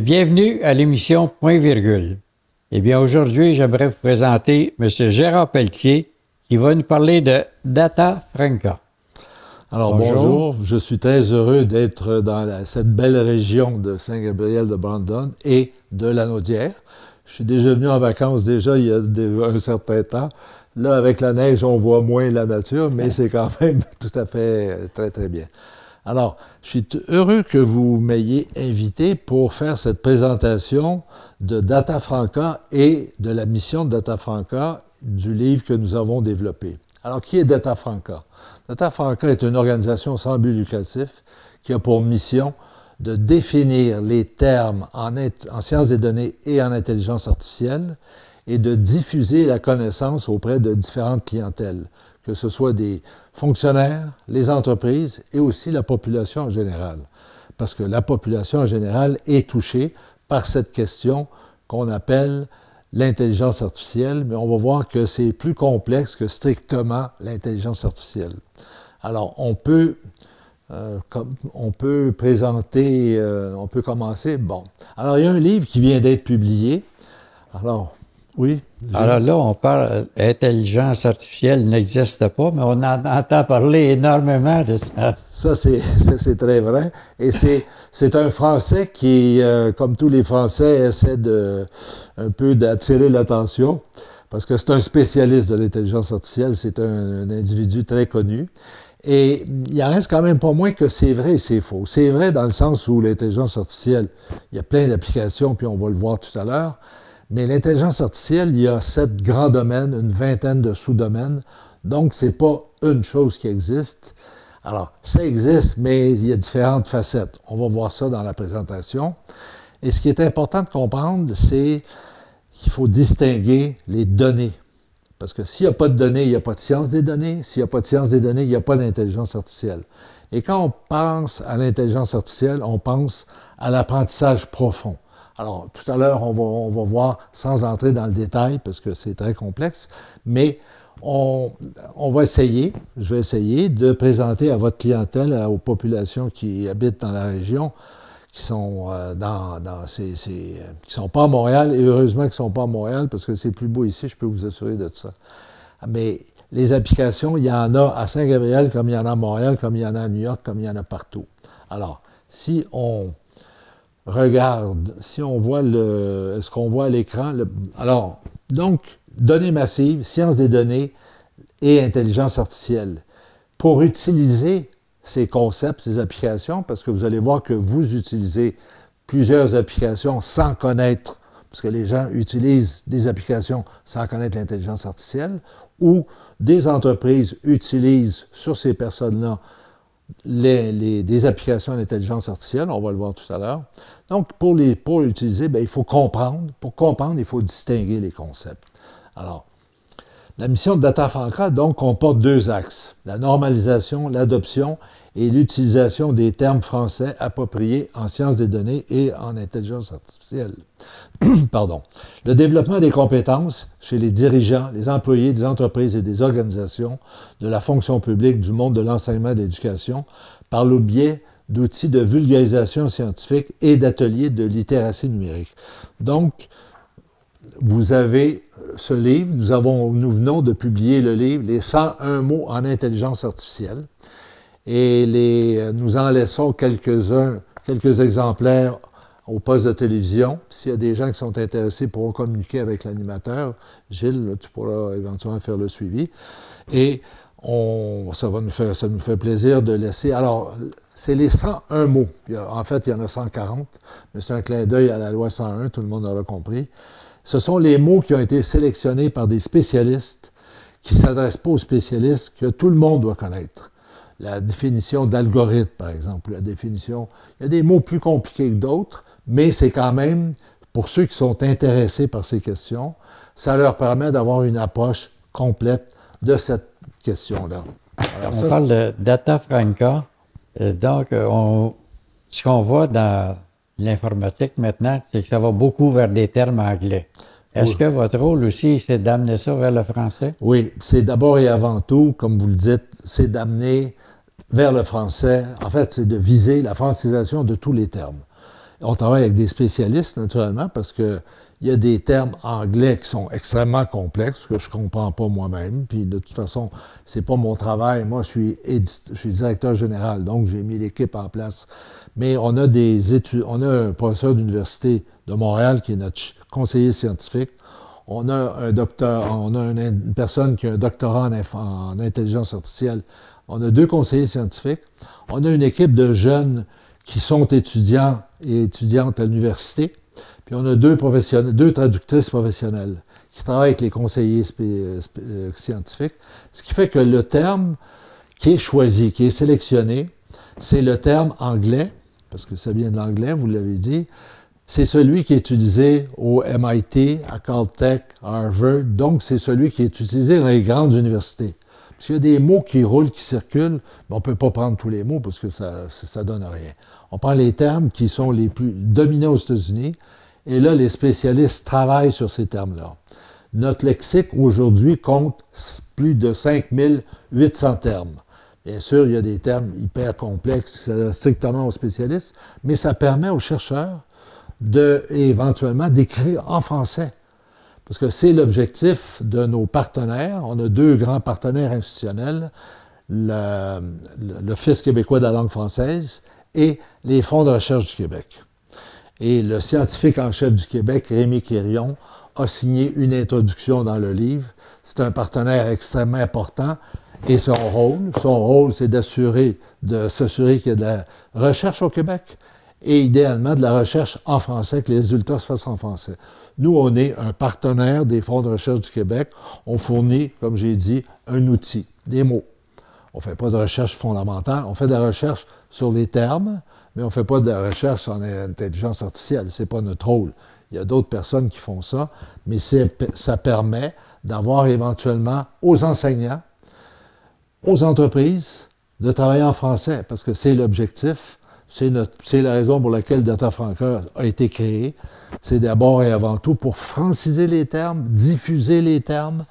bienvenue à l'émission Point Virgule. Eh bien, aujourd'hui, j'aimerais vous présenter M. Gérard Pelletier qui va nous parler de Data Alors, bonjour. Je suis très heureux d'être dans cette belle région de Saint-Gabriel-de-Brandon et de Lanaudière. Je suis déjà venu en vacances déjà il y a un certain temps. Là, avec la neige, on voit moins la nature, mais c'est quand même tout à fait euh, très, très bien. Alors, je suis heureux que vous m'ayez invité pour faire cette présentation de Data Franca et de la mission de Data Franca du livre que nous avons développé. Alors, qui est Data Franca? Data Franca est une organisation sans but lucratif qui a pour mission de définir les termes en, en sciences des données et en intelligence artificielle et de diffuser la connaissance auprès de différentes clientèles, que ce soit des fonctionnaires, les entreprises et aussi la population en général. Parce que la population en général est touchée par cette question qu'on appelle l'intelligence artificielle, mais on va voir que c'est plus complexe que strictement l'intelligence artificielle. Alors, on peut, euh, on peut présenter, euh, on peut commencer. Bon. Alors, il y a un livre qui vient d'être publié. Alors, oui. Alors là, on parle, intelligence artificielle n'existe pas, mais on en entend parler énormément de ça. Ça, c'est très vrai. Et c'est un Français qui, euh, comme tous les Français, essaie de, un peu d'attirer l'attention, parce que c'est un spécialiste de l'intelligence artificielle, c'est un, individu très connu. Et il n'en reste quand même pas moins que c'est vrai et c'est faux. C'est vrai dans le sens où l'intelligence artificielle, il y a plein d'applications, puis on va le voir tout à l'heure. Mais l'intelligence artificielle, il y a sept grands domaines, une vingtaine de sous-domaines. Donc, ce n'est pas une chose qui existe. Alors, ça existe, mais il y a différentes facettes. On va voir ça dans la présentation. Et ce qui est important de comprendre, c'est qu'il faut distinguer les données. Parce que s'il n'y a pas de données, il n'y a pas de science des données. S'il n'y a pas de science des données, il n'y a pas d'intelligence artificielle. Et quand on pense à l'intelligence artificielle, on pense à l'apprentissage profond. Alors, tout à l'heure, on va, voir, sans entrer dans le détail, parce que c'est très complexe, mais on, va essayer, je vais essayer de présenter à votre clientèle, aux populations qui habitent dans la région, qui sont euh, dans, ces, qui sont pas à Montréal, et heureusement qu'ils ne sont pas à Montréal, parce que c'est plus beau ici, je peux vous assurer de ça. Mais les applications, il y en a à Saint-Gabriel, comme il y en a à Montréal, comme il y en a à New York, comme il y en a partout. Alors, si on regarde, si on voit le, ce qu'on voit l'écran, alors, donc, données massives, sciences des données et intelligence artificielle. Pour utiliser ces concepts, ces applications, parce que vous allez voir que vous utilisez plusieurs applications sans connaître, parce que les gens utilisent des applications sans connaître l'intelligence artificielle, ou des entreprises utilisent sur ces personnes-là les, des applications l'intelligence artificielle, on va le voir tout à l'heure. Donc, pour, les, pour utiliser, ben, il faut comprendre. Pour comprendre, il faut distinguer les concepts. Alors, la mission de DataFranca, donc, comporte deux axes, la normalisation, l'adoption et l'utilisation des termes français appropriés en sciences des données et en intelligence artificielle. Pardon. Le développement des compétences chez les dirigeants, les employés des entreprises et des organisations de la fonction publique du monde de l'enseignement et de l'éducation par le biais d'outils de vulgarisation scientifique et d'ateliers de littératie numérique. Donc, vous avez euh, ce livre, nous, avons, nous venons de publier le livre Les 101 mots en intelligence artificielle et nous en laissons quelques-uns, quelques exemplaires au poste de télévision. S'il y a des gens qui sont intéressés pour communiquer avec l'animateur. Gilles, tu pourras éventuellement faire le suivi. Et ça, va nous faire, ça nous fait plaisir de laisser. Alors, c'est les 101 mots. en fait, il y en a 140, mais c'est un clin d'œil à la loi 101, tout le monde aura compris. Ce sont les mots qui ont été sélectionnés par des spécialistes qui ne s'adressent pas aux spécialistes que tout le monde doit connaître la définition d'algorithme, par exemple, la définition. Il y a des mots plus compliqués que d'autres, mais c'est quand même, pour ceux qui sont intéressés par ces questions, ça leur permet d'avoir une approche complète de cette question-là. on parle de data franca. Euh, donc, euh, ce qu'on voit dans l'informatique maintenant, c'est que ça va beaucoup vers des termes anglais. Est-ce que votre rôle aussi, c'est d'amener ça vers le français? Oui, c'est d'abord et avant tout, comme vous le dites, c'est d'amener vers le français. En fait, c'est de viser la francisation de tous les termes. On travaille avec des spécialistes, naturellement, parce que il y a des termes anglais qui sont extrêmement complexes, que je comprends pas moi-même. Puis de toute façon, c'est pas mon travail. Moi, je suis, directeur général, donc j'ai mis l'équipe en place. Mais on a des on a un professeur d'université de Montréal qui est notre conseillers scientifiques, On a un docteur, on a une, personne qui a un doctorat en, intelligence artificielle. On a deux conseillers scientifiques. On a une équipe de jeunes qui sont étudiants et étudiantes à l'université. Puis on a deux, deux traductrices professionnelles qui travaillent avec les conseillers euh, scientifiques. Ce qui fait que le terme qui est choisi, qui est sélectionné, c'est le terme anglais, parce que ça vient de l'anglais, vous l'avez dit, c'est celui qui est utilisé au MIT, à Caltech, à Harvard, donc c'est celui qui est utilisé dans les grandes universités. Parce qu'il y a des mots qui roulent, qui circulent, mais on ne peut pas prendre tous les mots parce que ça ne donne rien. On prend les termes qui sont les plus dominants aux États-Unis, et là, les spécialistes travaillent sur ces termes-là. Notre lexique aujourd'hui compte plus de 5800 termes. Bien sûr, il y a des termes hyper complexes, euh, strictement aux spécialistes, mais ça permet aux chercheurs de, éventuellement d'écrire en français. Parce que c'est l'objectif de nos partenaires. On a deux grands partenaires institutionnels, l'Office québécois de la langue française et les fonds de recherche du Québec. Et le scientifique en chef du Québec, Rémi Quérion, a signé une introduction dans le livre. C'est un partenaire extrêmement important. Et son rôle, son rôle, c'est d'assurer, de s'assurer qu'il y a de la recherche au Québec, et idéalement de la recherche en français, que les résultats se fassent en français. Nous, on est un partenaire des fonds de recherche du Québec. On fournit, comme j'ai dit, un outil, des mots. On ne fait pas de recherche fondamentale, on fait de la recherche sur les termes, mais on ne fait pas de la recherche en intelligence artificielle. Ce n'est pas notre rôle. Il y a d'autres personnes qui font ça, mais ça permet d'avoir éventuellement aux enseignants, aux entreprises, de travailler en français, parce que c'est l'objectif c'est la raison pour laquelle Data a été créé. C'est d'abord et avant tout pour franciser les termes, diffuser les termes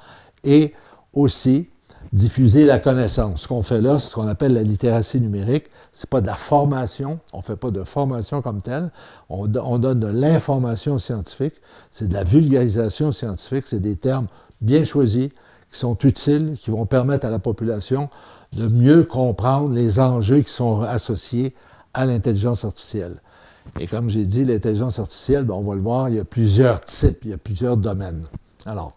et aussi diffuser la connaissance. Ce qu'on fait là, c'est ce qu'on appelle la littératie numérique. Ce n'est pas de la formation, on ne fait pas de formation comme telle, on, on donne de l'information scientifique, c'est de la vulgarisation scientifique, c'est des termes bien choisis, qui sont utiles, qui vont permettre à la population de mieux comprendre les enjeux qui sont associés à l'intelligence artificielle. Et comme j'ai dit, l'intelligence artificielle, ben, on va le voir, il y a plusieurs types, il y a plusieurs domaines. Alors,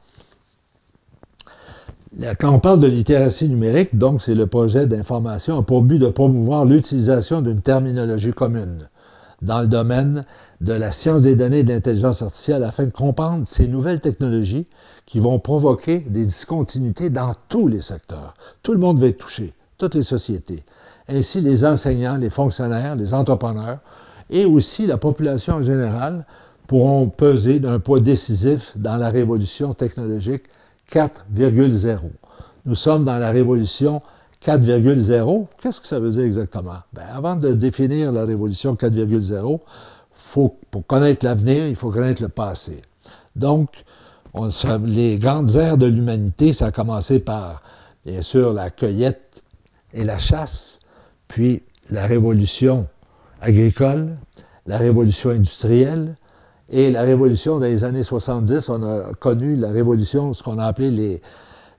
quand on parle de littératie numérique, donc c'est le projet d'information pour but de promouvoir l'utilisation d'une terminologie commune dans le domaine de la science des données et de l'intelligence artificielle afin de comprendre ces nouvelles technologies qui vont provoquer des discontinuités dans tous les secteurs. Tout le monde va être touché, toutes les sociétés ainsi les enseignants, les fonctionnaires, les entrepreneurs et aussi la population en général pourront peser d'un poids décisif dans la révolution technologique 4,0. Nous sommes dans la révolution 4,0. Qu'est-ce que ça veut dire exactement? Ben, avant de définir la révolution 4,0, pour connaître l'avenir, il faut connaître le passé. Donc, les grandes ères de l'humanité, ça a commencé par, bien sûr, la cueillette et la chasse, puis la révolution agricole, la révolution industrielle et la révolution dans les années 70, on a connu la révolution, ce qu'on a appelé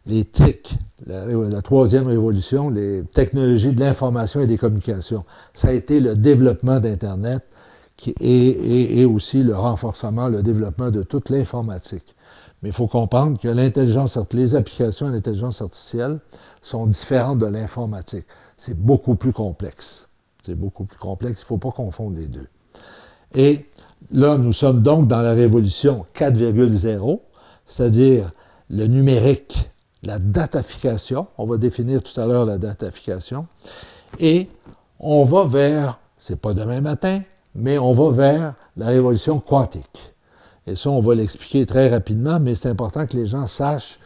les, TIC, la, troisième révolution, les technologies de l'information et des communications. Ça a été le développement d'Internet et aussi le renforcement, le développement de toute l'informatique. Mais il faut comprendre que les applications à l'intelligence artificielle sont différentes de l'informatique. C'est beaucoup plus complexe. C'est beaucoup plus complexe. Il ne faut pas confondre les deux. Et là, nous sommes donc dans la révolution 4,0, c'est-à-dire le numérique, la datafication. On va définir tout à l'heure la datafication. Et on va vers, ce n'est pas demain matin, mais on va vers la révolution quantique. Et ça, on va l'expliquer très rapidement, mais c'est important que les gens sachent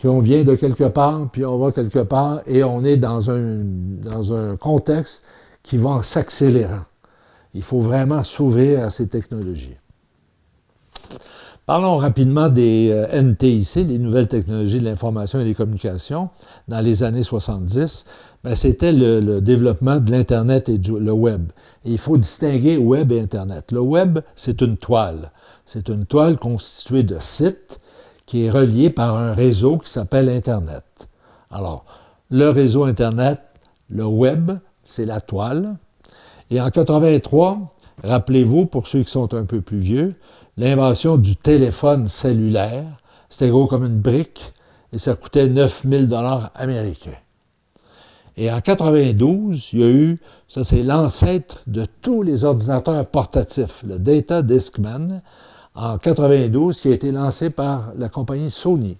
qu'on vient de quelque part, puis on va quelque part, et on est dans un, dans un contexte qui va en s'accélérant. Il faut vraiment s'ouvrir à ces technologies. Parlons rapidement des euh, NTIC, les nouvelles technologies de l'information et des communications, dans les années 70. Ben, c'était le, développement de l'Internet et du, le Web. il faut distinguer Web et Internet. Le Web, c'est une toile. C'est une toile constituée de sites qui est reliée par un réseau qui s'appelle Internet. Alors, le réseau Internet, le web, c'est la toile. Et en 83, rappelez-vous, pour ceux qui sont un peu plus vieux, l'invention du téléphone cellulaire, c'était gros comme une brique et ça coûtait 9000 dollars américains. Et en 92, il y a eu, ça c'est l'ancêtre de tous les ordinateurs portatifs, le Data Diskman en 1992 qui a été lancé par la compagnie Sony.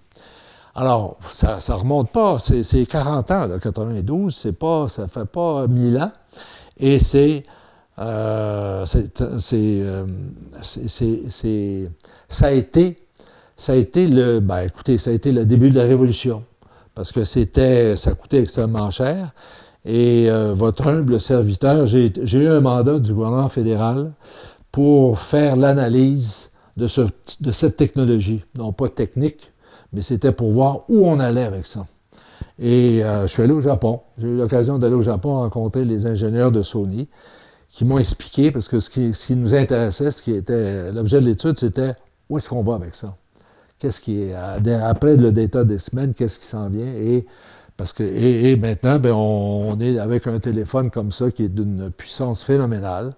Alors, ça ne remonte pas, c'est 40 ans, le 92, pas, ça ne fait pas 1000 ans, et euh, euh, c'est ça a été, ça a été le, ben, écoutez, ça a été le début de la révolution, parce que c'était, ça coûtait extrêmement cher. Et euh, votre humble serviteur, j'ai eu un mandat du gouvernement fédéral pour faire l'analyse de, cette technologie. Non pas technique, mais c'était pour voir où on allait avec ça. Et euh, je suis allé au Japon. J'ai eu l'occasion d'aller au Japon rencontrer les ingénieurs de Sony qui m'ont expliqué, parce que ce qui, nous intéressait, ce qui était l'objet de l'étude, c'était où est-ce qu'on va avec ça? Qu'est-ce qui est, après le data des semaines, qu'est-ce qui s'en vient? Et, parce que, et, maintenant, ben, on, on, est avec un téléphone comme ça qui est d'une puissance phénoménale,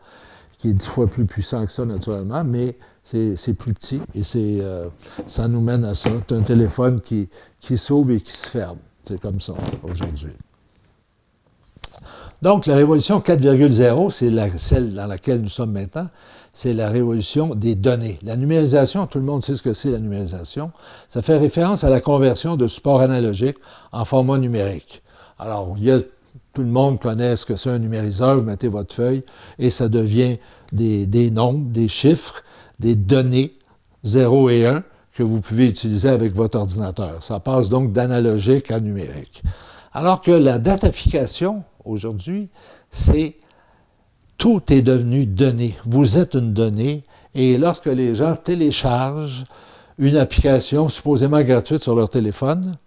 qui est dix fois plus puissant que ça, naturellement, mais c'est plus petit et euh, ça nous mène à ça. C'est un téléphone qui, qui s'ouvre et qui se ferme. C'est comme ça aujourd'hui. Donc la révolution 4.0, c'est celle dans laquelle nous sommes maintenant, c'est la révolution des données. La numérisation, tout le monde sait ce que c'est la numérisation. Ça fait référence à la conversion de support analogique en format numérique. Alors, tout le monde connaît ce que c'est un numériseur, vous mettez votre feuille et ça devient des nombres, des chiffres, des données 0 et 1 que vous pouvez utiliser avec votre ordinateur. Ça passe donc d'analogique à numérique. Alors que la datafication, aujourd'hui, c'est tout est devenu données. Vous êtes une donnée et lorsque les gens téléchargent une application supposément gratuite sur leur téléphone,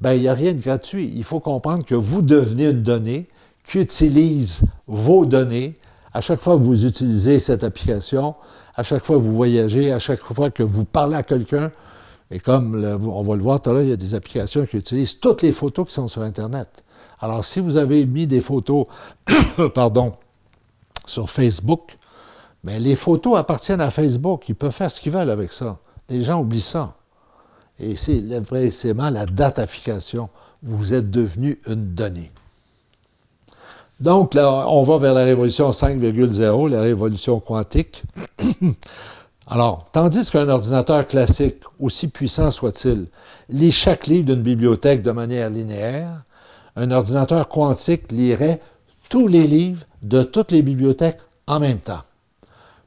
ben, il n'y a rien de gratuit. Il faut comprendre que vous devenez une donnée qui utilise vos données. À chaque fois que vous utilisez cette application, à chaque fois que vous voyagez, à chaque fois que vous parlez à quelqu'un, et comme on va le voir tout à l'heure, il y a des applications qui utilisent toutes les photos qui sont sur Internet. Alors, si vous avez mis des photos, pardon, sur Facebook, mais les photos appartiennent à Facebook. Ils peuvent faire ce qu'ils veulent avec ça. Les gens oublient ça. Et c'est précisément la datafication. Vous êtes devenu une donnée. Donc, là, on va vers la révolution 5,0, la révolution quantique. Alors, tandis qu'un ordinateur classique, aussi puissant soit-il, lit chaque livre d'une bibliothèque de manière linéaire, un ordinateur quantique lirait tous les livres de toutes les bibliothèques en même temps.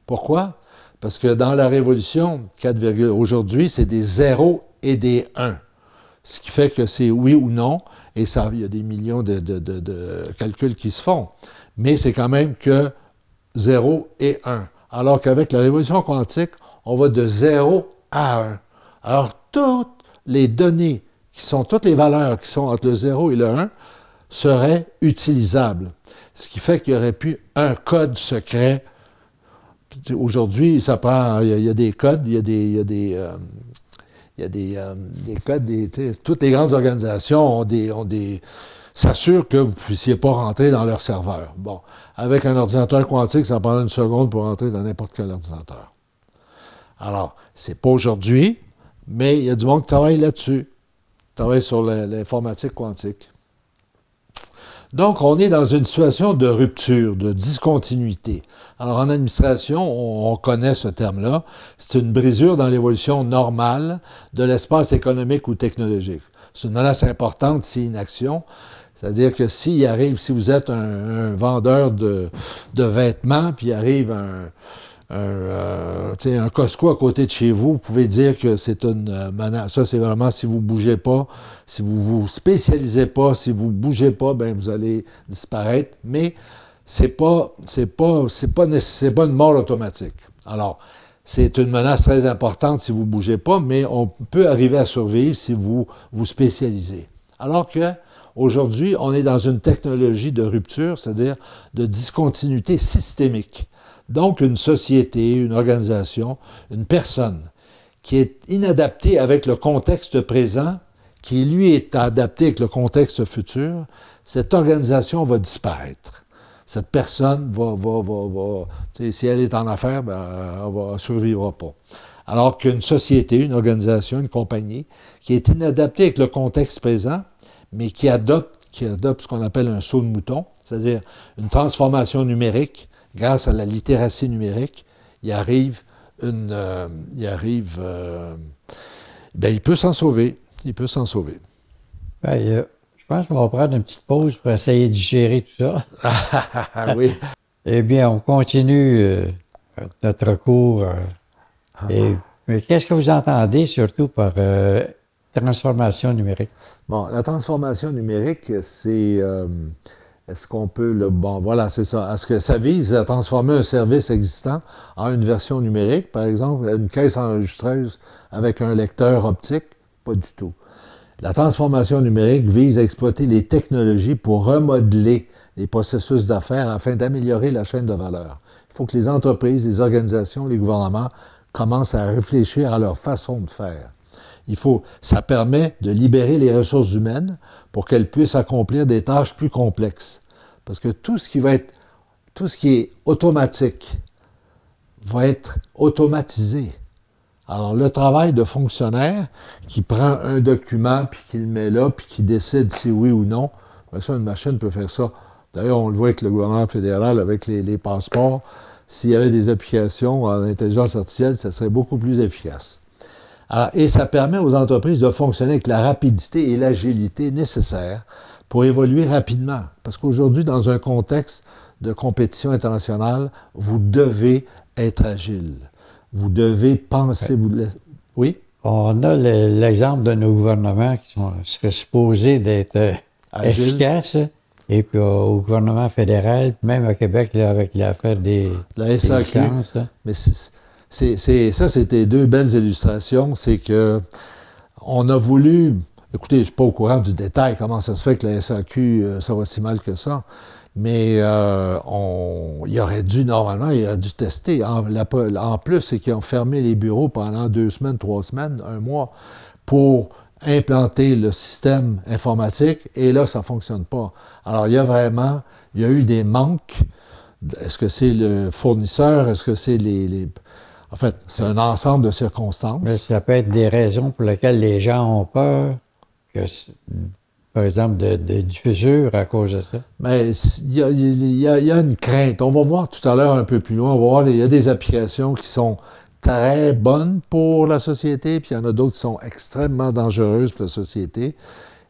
Pourquoi? Parce que dans la révolution, 4, aujourd'hui, c'est des 0 et des 1. Ce qui fait que c'est oui ou non, et ça, il y a des millions de, calculs qui se font. Mais c'est quand même que 0 et 1. Alors qu'avec la révolution quantique, on va de 0 à 1. Alors, toutes les données qui sont, toutes les valeurs qui sont entre le 0 et le 1 seraient utilisables. Ce qui fait qu'il y aurait pu un code secret. Aujourd'hui, ça prend, il y, a, des codes, il y a des, des euh, il y a des, codes, euh, toutes les grandes organisations s'assurent que vous ne puissiez pas rentrer dans leur serveur. Bon, avec un ordinateur quantique, ça prend une seconde pour rentrer dans n'importe quel ordinateur. Alors, ce n'est pas aujourd'hui, mais il y a du monde qui travaille là-dessus, qui travaille sur l'informatique quantique. Donc, on est dans une situation de rupture, de discontinuité. Alors, en administration, on, connaît ce terme-là. C'est une brisure dans l'évolution normale de l'espace économique ou technologique. C'est une menace importante si action. C'est-à-dire que s'il arrive, si vous êtes un, vendeur de, de, vêtements, puis arrive un euh, un, Costco à côté de chez vous, vous pouvez dire que c'est une euh, menace. Ça, c'est vraiment si vous ne bougez pas, si vous ne vous spécialisez pas, si vous ne bougez pas, ben vous allez disparaître. Mais c'est pas, pas, pas, c'est pas une mort automatique. Alors, c'est une menace très importante si vous ne bougez pas, mais on peut arriver à survivre si vous vous spécialisez. Alors que Aujourd'hui, on est dans une technologie de rupture, c'est-à-dire de discontinuité systémique. Donc, une société, une organisation, une personne qui est inadaptée avec le contexte présent, qui lui est adaptée avec le contexte futur, cette organisation va disparaître. Cette personne va, si elle est en affaires, ben, elle ne survivra pas. Alors qu'une société, une organisation, une compagnie qui est inadaptée avec le contexte présent, mais qui adopte, qui adopte ce qu'on appelle un saut de mouton, c'est-à-dire une transformation numérique grâce à la littératie numérique. Il arrive une, euh, il arrive, euh, ben, il peut s'en sauver, il peut s'en sauver. Ben, je pense qu'on va prendre une petite pause pour essayer de digérer tout ça. Ah, ah, oui. eh bien, on continue euh, notre cours. Ah, et, mais qu'est-ce que vous entendez surtout par Transformation numérique. Bon, la transformation numérique, c'est... Euh, est-ce qu'on peut le. Bon, voilà, c'est ça. Est-ce que ça vise à transformer un service existant en une version numérique, par exemple, une caisse enregistreuse avec un lecteur optique? Pas du tout. La transformation numérique vise à exploiter les technologies pour remodeler les processus d'affaires afin d'améliorer la chaîne de valeur. Il faut que les entreprises, les organisations, les gouvernements commencent à réfléchir à leur façon de faire. Il faut, ça permet de libérer les ressources humaines pour qu'elles puissent accomplir des tâches plus complexes. Parce que tout ce qui va être, tout ce qui est automatique va être automatisé. Alors, le travail de fonctionnaire qui prend un document, puis qui le met là, puis qui décide si oui ou non, ben ça, une machine peut faire ça. D'ailleurs, on le voit avec le gouvernement fédéral, avec les passeports. S'il y avait des applications en intelligence artificielle, ça serait beaucoup plus efficace et ça permet aux entreprises de fonctionner avec la rapidité et l'agilité nécessaires pour évoluer rapidement. Parce qu'aujourd'hui, dans un contexte de compétition internationale, vous devez être agile. Vous devez penser. Oui? On a l'exemple de nos gouvernements qui sont, seraient supposés d'être euh, efficaces. Et puis euh, au gouvernement fédéral, même au Québec, avec l'affaire des. La SAQ. Hein. mais c'est, ça, c'était deux belles illustrations. C'est que on a voulu. Écoutez, je ne suis pas au courant du détail, comment ça se fait que la SAQ, euh, ça va si mal que ça. Mais euh, on, il aurait dû, normalement, il aurait dû tester. En, plus, c'est qu'ils ont fermé les bureaux pendant deux semaines, trois semaines, un mois, pour implanter le système informatique. Et là, ça ne fonctionne pas. Alors, il y a vraiment, il y a eu des manques. Est-ce que c'est le fournisseur? Est-ce que c'est les en fait, c'est un ensemble de circonstances. Mais ça peut être des raisons pour lesquelles les gens ont peur, par exemple, de, de à cause de ça. Mais il y a, une crainte. On va voir tout à l'heure un peu plus loin. On va voir, il y a des applications qui sont très bonnes pour la société, puis il y en a d'autres qui sont extrêmement dangereuses pour la société.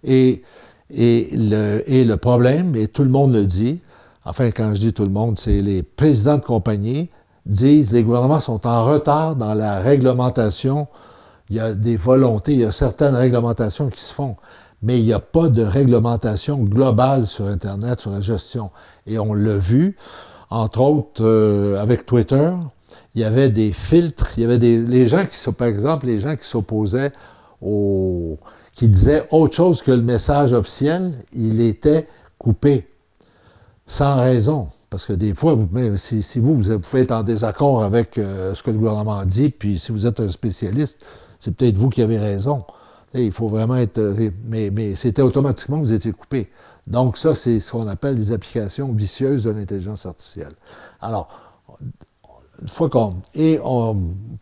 Et, le, et le problème, et tout le monde le dit, enfin, quand je dis tout le monde, c'est les présidents de compagnies, disent les gouvernements sont en retard dans la réglementation. Il y a des volontés, il y a certaines réglementations qui se font, mais il n'y a pas de réglementation globale sur Internet, sur la gestion. Et on l'a vu, entre autres euh, avec Twitter, il y avait des filtres, il y avait des les gens qui sont, par exemple, les gens qui s'opposaient au qui disaient autre chose que le message officiel, il était coupé sans raison. Parce que des fois, si, vous, vous pouvez être en désaccord avec euh, ce que le gouvernement dit, puis si vous êtes un spécialiste, c'est peut-être vous qui avez raison. il faut vraiment être. Euh, mais, c'était automatiquement que vous étiez coupé. Donc, ça, c'est ce qu'on appelle les applications vicieuses de l'intelligence artificielle. Alors, une fois qu'on. Et on,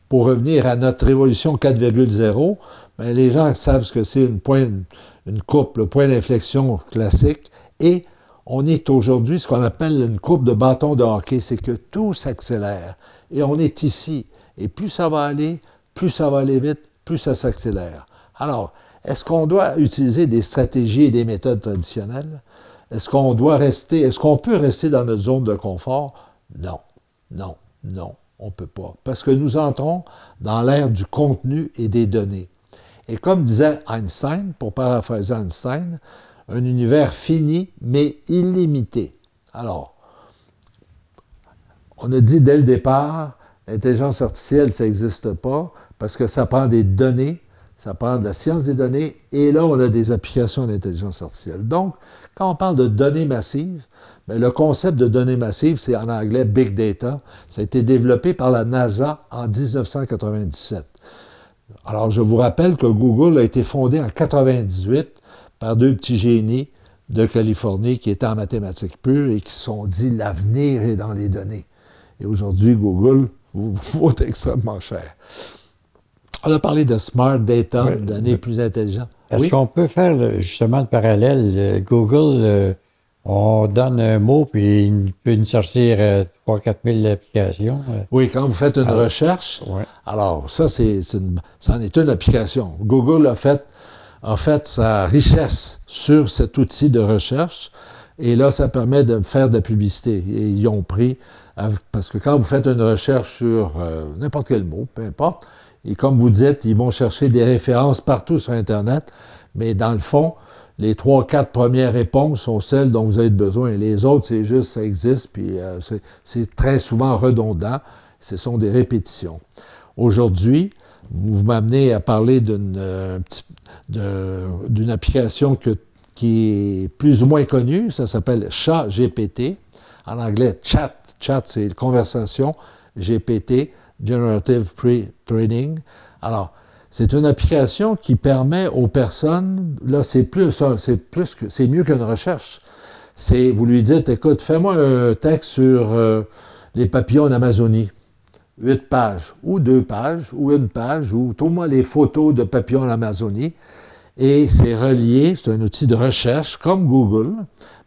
pour revenir à notre révolution 4,0, ben, les gens savent ce que c'est une, une coupe, le point d'inflexion classique et on est aujourd'hui ce qu'on appelle une courbe de bâton de hockey, c'est que tout s'accélère. Et on est ici. Et plus ça va aller, plus ça va aller vite, plus ça s'accélère. Alors, est-ce qu'on doit utiliser des stratégies et des méthodes traditionnelles? Est-ce qu'on doit rester, est-ce qu'on peut rester dans notre zone de confort? Non, non, non, on ne peut pas. Parce que nous entrons dans l'ère du contenu et des données. Et comme disait Einstein, pour paraphraser Einstein, un univers fini mais illimité. Alors, on a dit dès le départ, l'intelligence artificielle, ça n'existe pas parce que ça prend des données, ça prend de la science des données, et là, on a des applications d'intelligence artificielle. Donc, quand on parle de données massives, ben, le concept de données massives, c'est en anglais Big Data, ça a été développé par la NASA en 1997. Alors, je vous rappelle que Google a été fondé en 1998 par deux petits génies de Californie qui étaient en mathématiques pures et qui se sont dit l'avenir est dans les données. Et aujourd'hui, Google vous vaut extrêmement cher. On a parlé de smart data, de données plus intelligentes. Est-ce qu'on peut faire euh, justement le parallèle? Euh, Google, euh, on donne un mot, puis il peut nous sortir 3-4 000 applications. Oui, quand vous faites une recherche, alors ça, c'est, c'en est une application. Google a fait en fait sa richesse sur cet outil de recherche. Et là, ça permet de faire de la publicité. Et ils ont pris, parce que quand vous faites une recherche sur euh, n'importe quel mot, peu importe, et comme vous dites, ils vont chercher des références partout sur Internet, mais dans le fond, les trois, quatre premières réponses sont celles dont vous avez besoin. Les autres, c'est juste, ça existe, puis euh, c'est très souvent redondant. Ce sont des répétitions. Aujourd'hui, vous m'amenez à parler d'une euh, application qui est plus ou moins connue, ça s'appelle Chat GPT. en anglais chat, chat c'est conversation, GPT, Generative Pre-Training. Alors, c'est une application qui permet aux personnes, là c'est plus, c'est plus que, c'est mieux qu'une recherche. C'est, vous lui dites, écoute, fais-moi un texte sur euh, les papillons en Amazonie huit pages, ou deux pages, ou une page, ou tout moi les photos de papillons en Amazonie. Et c'est relié, c'est un outil de recherche comme Google,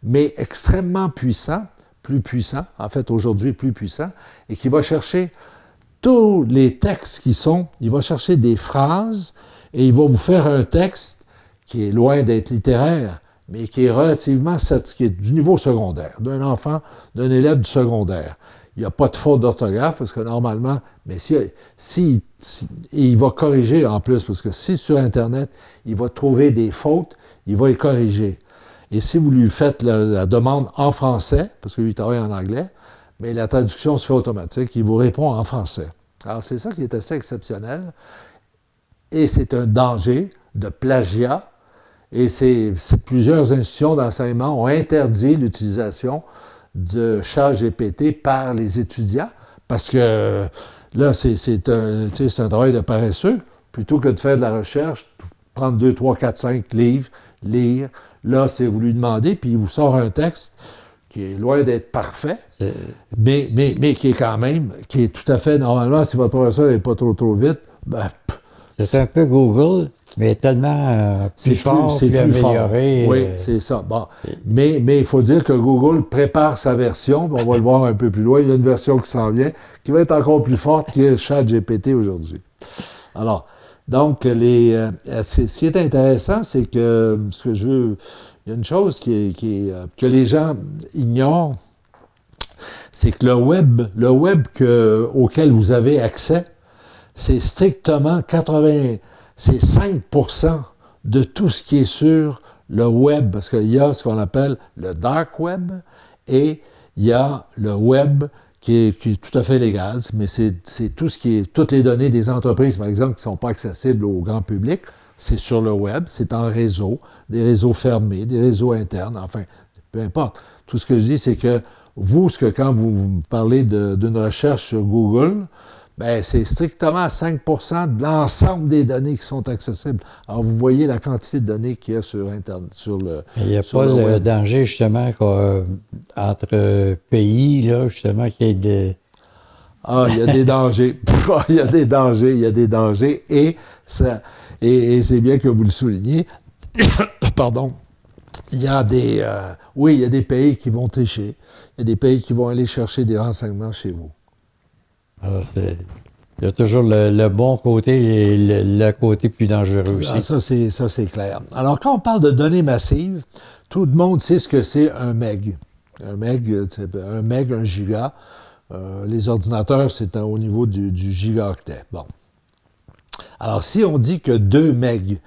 mais extrêmement puissant, plus puissant, en fait aujourd'hui plus puissant, et qui va chercher tous les textes qui sont, il va chercher des phrases et il va vous faire un texte qui est loin d'être littéraire, mais qui est relativement qui est du niveau secondaire, d'un enfant, d'un élève du secondaire il n'y a pas de faute d'orthographe, parce que normalement, mais s'il va corriger en plus, parce que si sur Internet, il va trouver des fautes, il va les corriger. Et si vous lui faites la, demande en français, parce qu'il travaille en anglais, mais la traduction se fait automatique, il vous répond en français. Alors c'est ça qui est assez exceptionnel, et c'est un danger de plagiat, et c'est plusieurs institutions d'enseignement ont interdit l'utilisation de GPT par les étudiants, parce que là, c'est un, un travail de paresseux. Plutôt que de faire de la recherche, prendre deux trois quatre 5 livres, lire, là, c'est vous lui demandez, puis il vous sort un texte qui est loin d'être parfait, mais, mais, mais qui est quand même, qui est tout à fait, normalement, si votre professeur n'est pas trop, trop vite, ben, C'est un peu Google mais tellement euh, plus fort, plus, plus euh, Oui, c'est ça. Mais, il faut dire que Google prépare sa version, on va le voir un peu plus loin. Il y a une version qui s'en vient, qui va être encore plus forte que ChatGPT aujourd'hui. Alors, donc, les, euh, ce qui est intéressant, c'est que ce que je veux, il y a une chose qui, que les gens ignorent, c'est que le web, le web auquel vous avez accès, c'est strictement 80 c'est 5 de tout ce qui est sur le web, parce qu'il y a ce qu'on appelle le dark web et il y a le web qui est, tout à fait légal, mais c'est tout ce qui est toutes les données des entreprises, par exemple, qui ne sont pas accessibles au grand public. C'est sur le web, c'est en réseau, des réseaux fermés, des réseaux internes, enfin, peu importe. Tout ce que je dis, c'est que vous, ce que quand vous, vous parlez d'une recherche sur Google, ben, c'est strictement 5 de l'ensemble des données qui sont accessibles. Alors, vous voyez la quantité de données qu'il y a sur Internet, sur le. Il n'y a pas le, danger, justement, entre pays, là, justement, qu'il y ait des. Ah, il y a des dangers. Ah, il y a des dangers, il y a des dangers. Et, ça, et, c'est bien que vous le souligniez. Pardon. Il y a des. Euh, oui, il y a des pays qui vont tricher. Il y a des pays qui vont aller chercher des renseignements chez vous. Ah, il y a toujours le, bon côté et le, côté plus dangereux aussi. Ah, ça, c'est, ça, c'est clair. Alors, quand on parle de données massives, tout le monde sait ce que c'est un MEG. Un MEG, un MEG, un giga. Euh, les ordinateurs, c'est au niveau du, gigaoctet. Bon. Alors, si on dit que deux MEG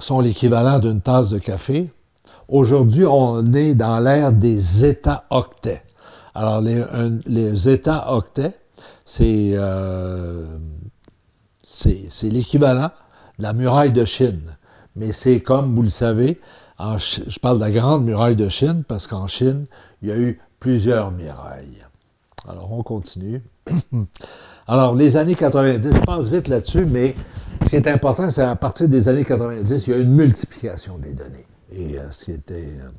sont l'équivalent d'une tasse de café, aujourd'hui, on est dans l'ère des états-octets. Alors, les, les états-octets, euh, c'est l'équivalent de la muraille de Chine. Mais c'est comme, vous le savez, je parle de la grande muraille de Chine parce qu'en Chine, il y a eu plusieurs murailles. Alors, on continue. Alors, les années 90, je passe vite là-dessus, mais ce qui est important, c'est à partir des années 90, il y a une multiplication des données. Et euh, ce qui était. Euh,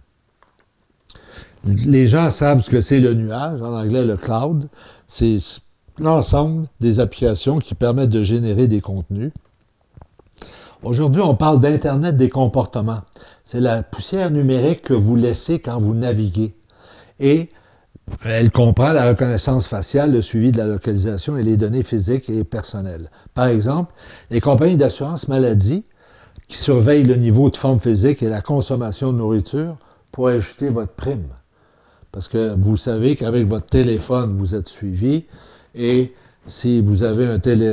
les gens savent ce que c'est le nuage, en anglais le cloud. C'est l'ensemble des applications qui permettent de générer des contenus. Aujourd'hui, on parle d'Internet des comportements. C'est la poussière numérique que vous laissez quand vous naviguez. Et elle comprend la reconnaissance faciale, le suivi de la localisation et les données physiques et personnelles. Par exemple, les compagnies d'assurance maladie qui surveillent le niveau de forme physique et la consommation de nourriture pour ajouter votre prime. Parce que vous savez qu'avec votre téléphone, vous êtes suivi, et si vous avez un télé,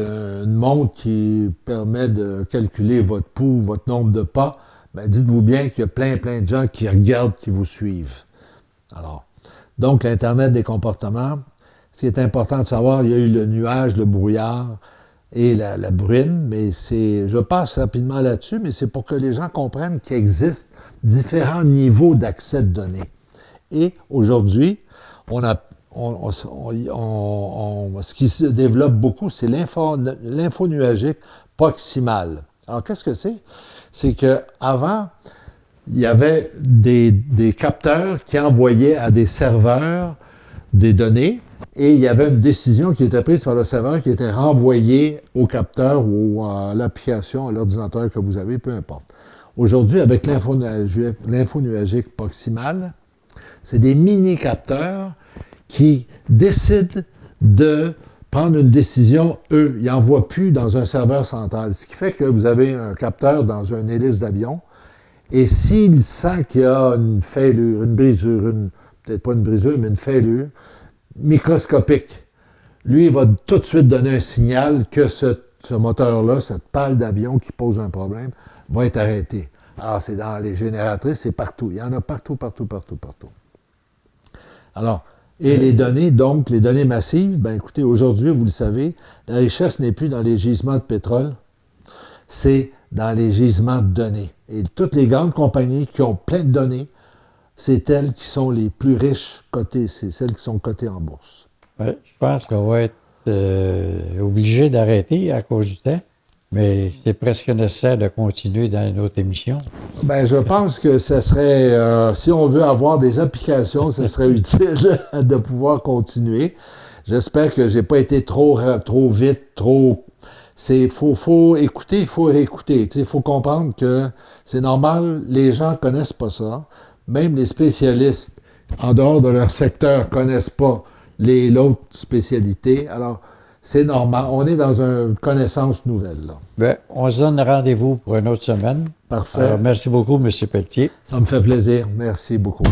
une montre qui permet de calculer votre pouls, votre nombre de pas, ben, dites-vous bien qu'il y a plein, plein de gens qui regardent, qui vous suivent. Alors, donc l'Internet des comportements, ce qui est important de savoir, il y a eu le nuage, le brouillard et la, la bruine, mais c'est, je passe rapidement là-dessus, mais c'est pour que les gens comprennent qu'il existe différents niveaux d'accès de données. Et aujourd'hui, on a ce qui se développe beaucoup, c'est l'info nuagique proximale. Alors, qu'est-ce que c'est? C'est qu'avant, il y avait des, des, capteurs qui envoyaient à des serveurs des données et il y avait une décision qui était prise par le serveur qui était renvoyée au capteur ou à l'application, à l'ordinateur que vous avez, peu importe. Aujourd'hui, avec l'info nuagique proximale, c'est des mini-capteurs qui décident de prendre une décision, eux. Ils voient plus dans un serveur central. Ce qui fait que vous avez un capteur dans une hélice d'avion. Et s'il sent qu'il y a une faillure, une brisure, une, peut-être pas une brisure, mais une faillure microscopique, lui, il va tout de suite donner un signal que ce, moteur-là, cette pale d'avion qui pose un problème, va être arrêté. Alors, ah, c'est dans les génératrices, c'est partout. Il y en a partout, partout, partout, partout. Alors, et les données, donc les données massives, bien écoutez, aujourd'hui, vous le savez, la richesse n'est plus dans les gisements de pétrole, c'est dans les gisements de données. Et toutes les grandes compagnies qui ont plein de données, c'est elles qui sont les plus riches cotées, c'est celles qui sont cotées en bourse. je pense qu'on va être euh, obligé d'arrêter à cause du temps. Mais c'est presque nécessaire de continuer dans une autre émission. Ben, je pense que ce serait, euh, si on veut avoir des applications, ce serait utile de pouvoir continuer. J'espère que j'ai pas été trop, trop vite, trop. C'est faut, écouter, écouter, faut réécouter. Il faut comprendre que c'est normal, les gens connaissent pas ça. Même les spécialistes en dehors de leur secteur connaissent pas les l'autre spécialité. Alors, c'est normal. On est dans une connaissance nouvelle. Ben, on se donne rendez-vous pour une autre semaine. Parfait. merci beaucoup, M. Pelletier. Ça me fait plaisir. Merci beaucoup.